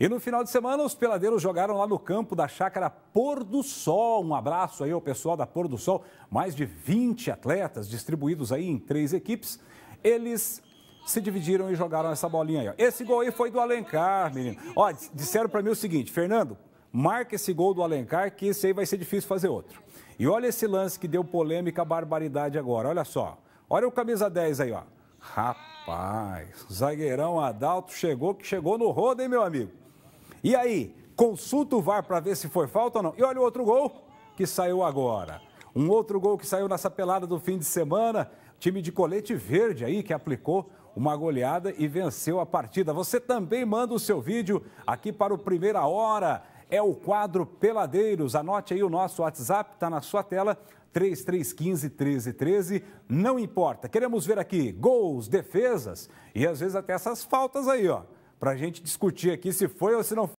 E no final de semana, os peladeiros jogaram lá no campo da chácara Pôr do Sol. Um abraço aí ao pessoal da Pôr do Sol. Mais de 20 atletas distribuídos aí em três equipes. Eles se dividiram e jogaram essa bolinha aí. Esse gol aí foi do Alencar, menino. Ó, disseram para mim o seguinte, Fernando, marca esse gol do Alencar que esse aí vai ser difícil fazer outro. E olha esse lance que deu polêmica, barbaridade agora. Olha só. Olha o camisa 10 aí, ó. Rapaz, zagueirão Adalto chegou que chegou no rodo, hein, meu amigo? E aí, consulta o VAR para ver se foi falta ou não. E olha o outro gol que saiu agora. Um outro gol que saiu nessa pelada do fim de semana. Time de colete verde aí que aplicou uma goleada e venceu a partida. Você também manda o seu vídeo aqui para o Primeira Hora. É o quadro Peladeiros. Anote aí o nosso WhatsApp, está na sua tela. 3315 1313, não importa. Queremos ver aqui gols, defesas e às vezes até essas faltas aí, ó para a gente discutir aqui se foi ou se não foi.